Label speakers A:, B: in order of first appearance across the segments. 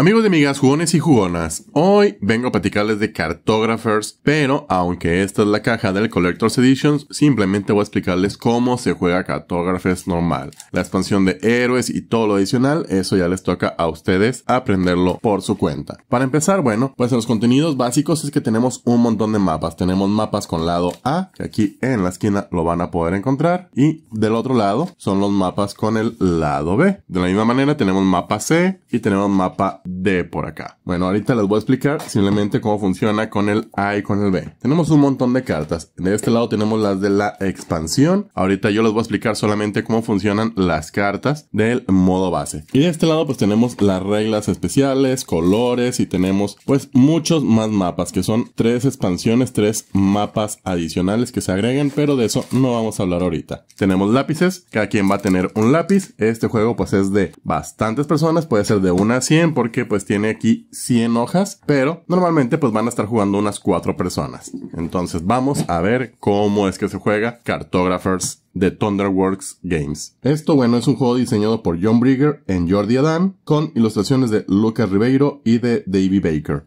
A: Amigos y amigas, jugones y jugonas, hoy vengo a platicarles de Cartographers, pero aunque esta es la caja del Collector's Editions, simplemente voy a explicarles cómo se juega Cartographers normal. La expansión de héroes y todo lo adicional, eso ya les toca a ustedes aprenderlo por su cuenta. Para empezar, bueno, pues los contenidos básicos es que tenemos un montón de mapas. Tenemos mapas con lado A, que aquí en la esquina lo van a poder encontrar, y del otro lado son los mapas con el lado B. De la misma manera tenemos mapa C y tenemos mapa de por acá. Bueno, ahorita les voy a explicar simplemente cómo funciona con el A y con el B. Tenemos un montón de cartas. De este lado tenemos las de la expansión. Ahorita yo les voy a explicar solamente cómo funcionan las cartas del modo base. Y de este lado pues tenemos las reglas especiales, colores y tenemos pues muchos más mapas que son tres expansiones, tres mapas adicionales que se agregan, pero de eso no vamos a hablar ahorita. Tenemos lápices, cada quien va a tener un lápiz. Este juego pues es de bastantes personas, puede ser de una a 100 porque que pues tiene aquí 100 hojas, pero normalmente pues van a estar jugando unas 4 personas. Entonces vamos a ver cómo es que se juega Cartographers de Thunderworks Games. Esto, bueno, es un juego diseñado por John Brigger en Jordi Adam con ilustraciones de Lucas Ribeiro y de Davey Baker.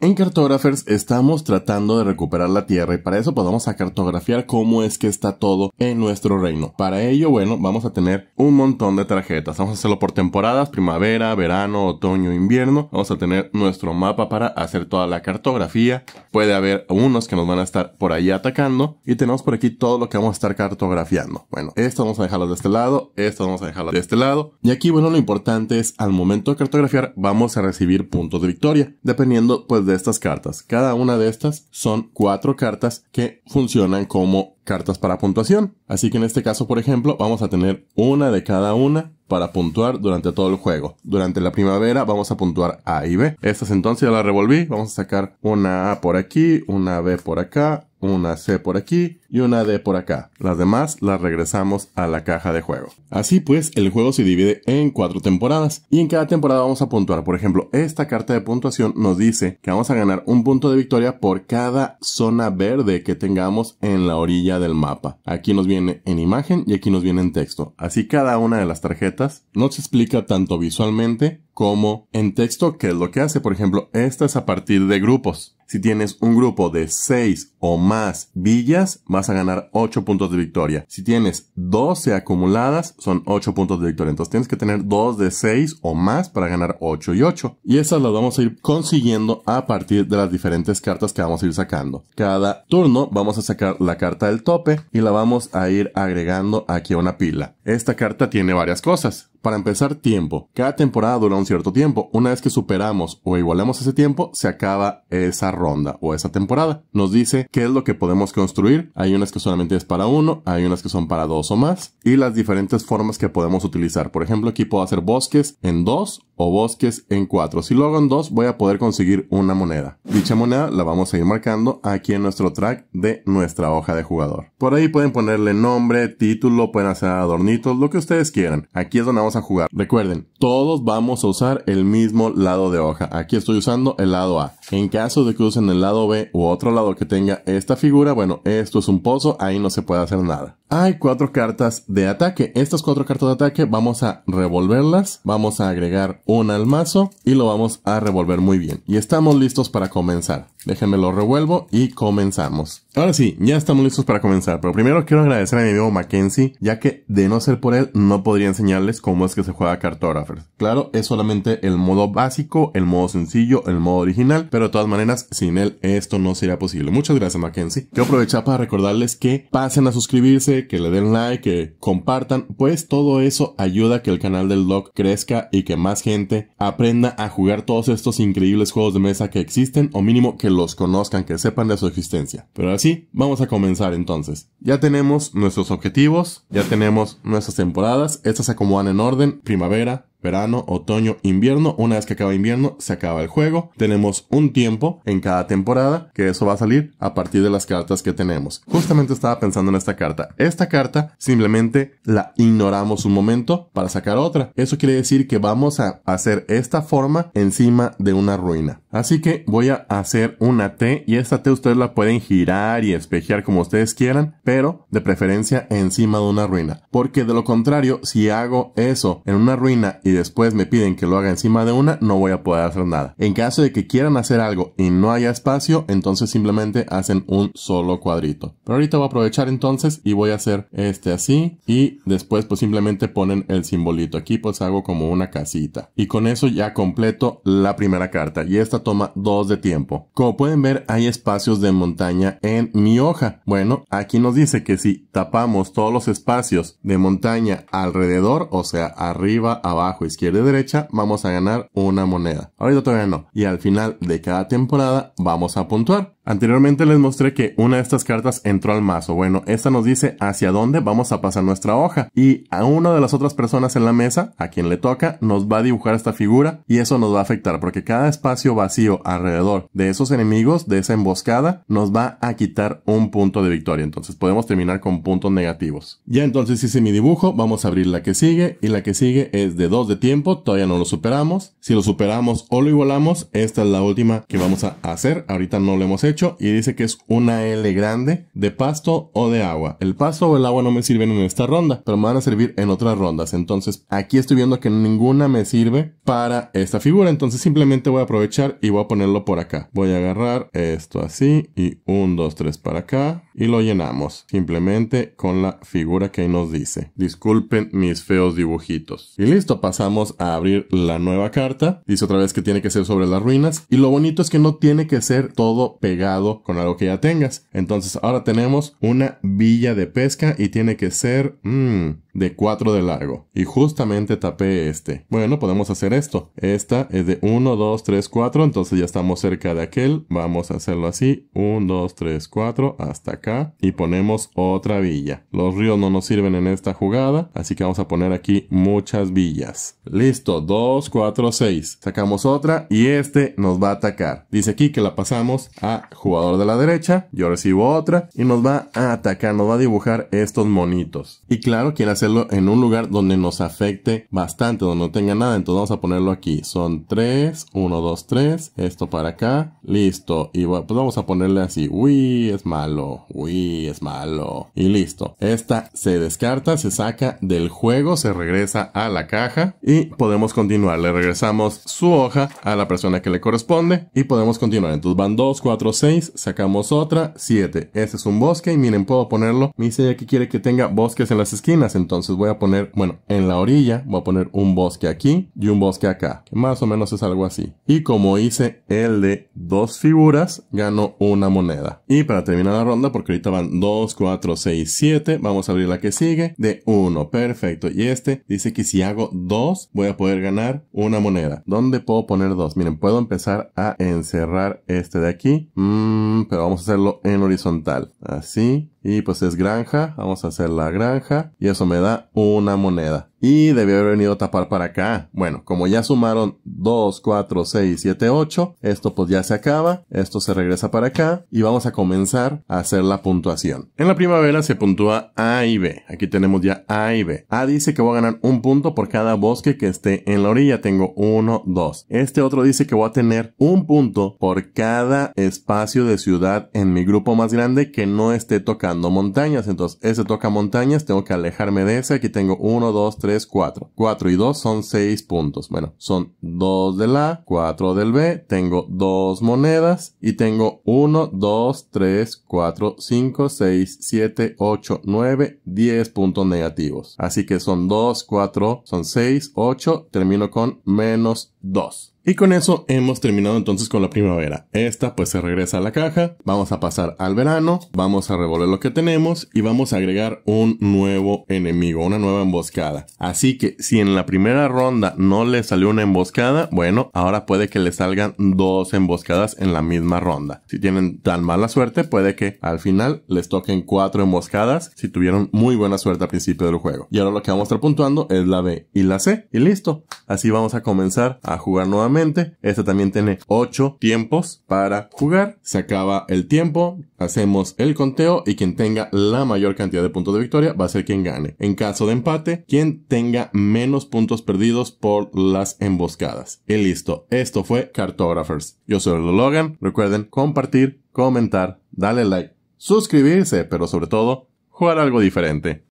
A: En Cartographers estamos tratando de recuperar la Tierra y para eso podemos a cartografiar cómo es que está todo en nuestro reino. Para ello, bueno, vamos a tener un montón de tarjetas. Vamos a hacerlo por temporadas, primavera, verano, otoño, invierno. Vamos a tener nuestro mapa para hacer toda la cartografía. Puede haber unos que nos van a estar por ahí atacando y tenemos por aquí todo lo que vamos a estar cartografiando. Bueno, esto vamos a dejarlo de este lado, esto vamos a dejarlo de este lado. Y aquí, bueno, lo importante es al momento de cartografiar vamos a recibir puntos de victoria, dependiendo pues de estas cartas. Cada una de estas son cuatro cartas que funcionan como cartas para puntuación. Así que en este caso, por ejemplo, vamos a tener una de cada una para puntuar durante todo el juego. Durante la primavera vamos a puntuar A y B. Estas entonces ya las revolví. Vamos a sacar una A por aquí, una B por acá, una C por aquí y una D por acá. Las demás las regresamos a la caja de juego. Así pues, el juego se divide en cuatro temporadas y en cada temporada vamos a puntuar. Por ejemplo, esta carta de puntuación nos dice que vamos a ganar un punto de victoria por cada zona verde que tengamos en la orilla del mapa. Aquí nos viene en imagen y aquí nos viene en texto. Así cada una de las tarjetas nos explica tanto visualmente como en texto, que es lo que hace. Por ejemplo, esta es a partir de grupos. Si tienes un grupo de 6 o más villas, vas a ganar 8 puntos de victoria. Si tienes 12 acumuladas, son 8 puntos de victoria. Entonces tienes que tener 2 de 6 o más para ganar 8 y 8. Y esas las vamos a ir consiguiendo a partir de las diferentes cartas que vamos a ir sacando. Cada turno vamos a sacar la carta del tope y la vamos a ir agregando aquí a una pila. Esta carta tiene varias cosas. Para empezar, tiempo. Cada temporada dura un cierto tiempo. Una vez que superamos o igualamos ese tiempo, se acaba esa ronda o esa temporada. Nos dice qué es lo que podemos construir. Hay unas que solamente es para uno, hay unas que son para dos o más. Y las diferentes formas que podemos utilizar. Por ejemplo, aquí puedo hacer bosques en dos o bosques en 4. Si lo en 2 voy a poder conseguir una moneda. Dicha moneda la vamos a ir marcando aquí en nuestro track de nuestra hoja de jugador. Por ahí pueden ponerle nombre, título, pueden hacer adornitos, lo que ustedes quieran. Aquí es donde vamos a jugar. Recuerden, todos vamos a usar el mismo lado de hoja. Aquí estoy usando el lado A. En caso de que usen el lado B u otro lado que tenga esta figura, bueno, esto es un pozo, ahí no se puede hacer nada. Hay cuatro cartas de ataque. Estas cuatro cartas de ataque vamos a revolverlas, vamos a agregar una al mazo y lo vamos a revolver muy bien. Y estamos listos para comenzar. Déjenme lo revuelvo y comenzamos. Ahora sí, ya estamos listos para comenzar, pero primero quiero agradecer a mi amigo Mackenzie, ya que de no ser por él no podría enseñarles cómo es que se juega Cartographer. Claro, es solamente el modo básico, el modo sencillo, el modo original, pero de todas maneras, sin él esto no sería posible. Muchas gracias Mackenzie. Quiero aprovechar para recordarles que pasen a suscribirse, que le den like, que compartan, pues todo eso ayuda a que el canal del Doc crezca y que más gente aprenda a jugar todos estos increíbles juegos de mesa que existen o mínimo que los conozcan, que sepan de su existencia. Pero así, vamos a comenzar entonces. Ya tenemos nuestros objetivos, ya tenemos nuestras temporadas, estas se acomodan en orden, primavera, verano, otoño, invierno. Una vez que acaba invierno, se acaba el juego. Tenemos un tiempo en cada temporada, que eso va a salir a partir de las cartas que tenemos. Justamente estaba pensando en esta carta. Esta carta simplemente la ignoramos un momento para sacar otra. Eso quiere decir que vamos a hacer esta forma encima de una ruina. Así que voy a hacer una T y esta T ustedes la pueden girar y espejear como ustedes quieran, pero de preferencia encima de una ruina. Porque de lo contrario, si hago eso en una ruina y después me piden que lo haga encima de una, no voy a poder hacer nada. En caso de que quieran hacer algo y no haya espacio, entonces simplemente hacen un solo cuadrito. Pero ahorita voy a aprovechar entonces y voy a hacer este así y después pues simplemente ponen el simbolito. Aquí pues hago como una casita. Y con eso ya completo la primera carta. Y esta toma dos de tiempo. Como pueden ver, hay espacios de montaña en mi hoja. Bueno, aquí nos dice que si tapamos todos los espacios de montaña alrededor, o sea, arriba, abajo, izquierda y derecha, vamos a ganar una moneda. Ahorita todavía no. Y al final de cada temporada vamos a puntuar. Anteriormente les mostré que una de estas cartas entró al mazo. Bueno, esta nos dice hacia dónde vamos a pasar nuestra hoja. Y a una de las otras personas en la mesa, a quien le toca, nos va a dibujar esta figura y eso nos va a afectar porque cada espacio vacío alrededor de esos enemigos, de esa emboscada, nos va a quitar un punto de victoria. Entonces podemos terminar con puntos negativos. Ya entonces hice mi dibujo, vamos a abrir la que sigue y la que sigue es de 2 de tiempo, todavía no lo superamos. Si lo superamos o lo igualamos, esta es la última que vamos a hacer. Ahorita no lo hemos hecho y dice que es una L grande de pasto o de agua. El pasto o el agua no me sirven en esta ronda, pero me van a servir en otras rondas. Entonces aquí estoy viendo que ninguna me sirve para esta figura. Entonces simplemente voy a aprovechar y voy a ponerlo por acá. Voy a agarrar esto así y 1, 2, 3 para acá y lo llenamos simplemente con la figura que nos dice. Disculpen mis feos dibujitos. Y listo, pasamos a abrir la nueva carta. Dice otra vez que tiene que ser sobre las ruinas y lo bonito es que no tiene que ser todo pegado con algo que ya tengas. Entonces ahora tenemos una villa de pesca y tiene que ser... Mm, de 4 de largo y justamente tapé este. Bueno, podemos hacer esto. Esta es de 1, 2, 3, 4, entonces ya estamos cerca de aquel. Vamos a hacerlo así, 1, 2, 3, 4, hasta acá y ponemos otra villa. Los ríos no nos sirven en esta jugada, así que vamos a poner aquí muchas villas. Listo, 2, 4, 6. Sacamos otra y este nos va a atacar. Dice aquí que la pasamos a jugador de la derecha, yo recibo otra y nos va a atacar, nos va a dibujar estos monitos. Y claro, quiere hacer en un lugar donde nos afecte bastante, donde no tenga nada. Entonces vamos a ponerlo aquí. Son 3, 1, 2, 3. Esto para acá. Listo. Y pues vamos a ponerle así. Uy, es malo. Uy, es malo. Y listo. Esta se descarta, se saca del juego, se regresa a la caja y podemos continuar. Le regresamos su hoja a la persona que le corresponde y podemos continuar. Entonces van 2, 4, 6. Sacamos otra. 7. Ese es un bosque y miren, puedo ponerlo. Me dice que quiere que tenga bosques en las esquinas. Entonces voy a poner, bueno, en la orilla voy a poner un bosque aquí y un bosque acá. más o menos es algo así. Y como hice el de dos figuras, gano una moneda. Y para terminar la ronda, porque ahorita van 2, 4, 6, 7, vamos a abrir la que sigue de 1. Perfecto. Y este dice que si hago dos, voy a poder ganar una moneda. ¿Dónde puedo poner dos? Miren, puedo empezar a encerrar este de aquí. Mm, pero vamos a hacerlo en horizontal. Así, y pues es granja, vamos a hacer la granja y eso me da una moneda. Y debió haber venido a tapar para acá. Bueno, como ya sumaron 2, 4, 6, 7, 8, esto pues ya se acaba, esto se regresa para acá y vamos a comenzar a hacer la puntuación. En la primavera se puntúa A y B. Aquí tenemos ya A y B. A dice que voy a ganar un punto por cada bosque que esté en la orilla. Tengo 1, 2. Este otro dice que voy a tener un punto por cada espacio de ciudad en mi grupo más grande que no esté tocando montañas. Entonces, ese toca montañas, tengo que alejarme de ese. Aquí tengo 1, 2, 3, 3, 4. 4 y 2 son 6 puntos. Bueno, son 2 del A, 4 del B, tengo 2 monedas y tengo 1, 2, 3, 4, 5, 6, 7, 8, 9, 10 puntos negativos. Así que son 2, 4, son 6, 8, termino con menos 2. Y con eso hemos terminado entonces con la primavera. Esta pues se regresa a la caja, vamos a pasar al verano, vamos a revolver lo que tenemos y vamos a agregar un nuevo enemigo, una nueva emboscada. Así que si en la primera ronda no le salió una emboscada, bueno, ahora puede que le salgan dos emboscadas en la misma ronda. Si tienen tan mala suerte, puede que al final les toquen cuatro emboscadas si tuvieron muy buena suerte al principio del juego. Y ahora lo que vamos a estar puntuando es la B y la C y listo. Así vamos a comenzar a jugar nuevamente. Este también tiene 8 tiempos para jugar. Se acaba el tiempo, hacemos el conteo y quien tenga la mayor cantidad de puntos de victoria va a ser quien gane. En caso de empate, quien tenga menos puntos perdidos por las emboscadas. Y listo, esto fue Cartographers. Yo soy Logan. Recuerden compartir, comentar, darle like, suscribirse, pero sobre todo, jugar algo diferente.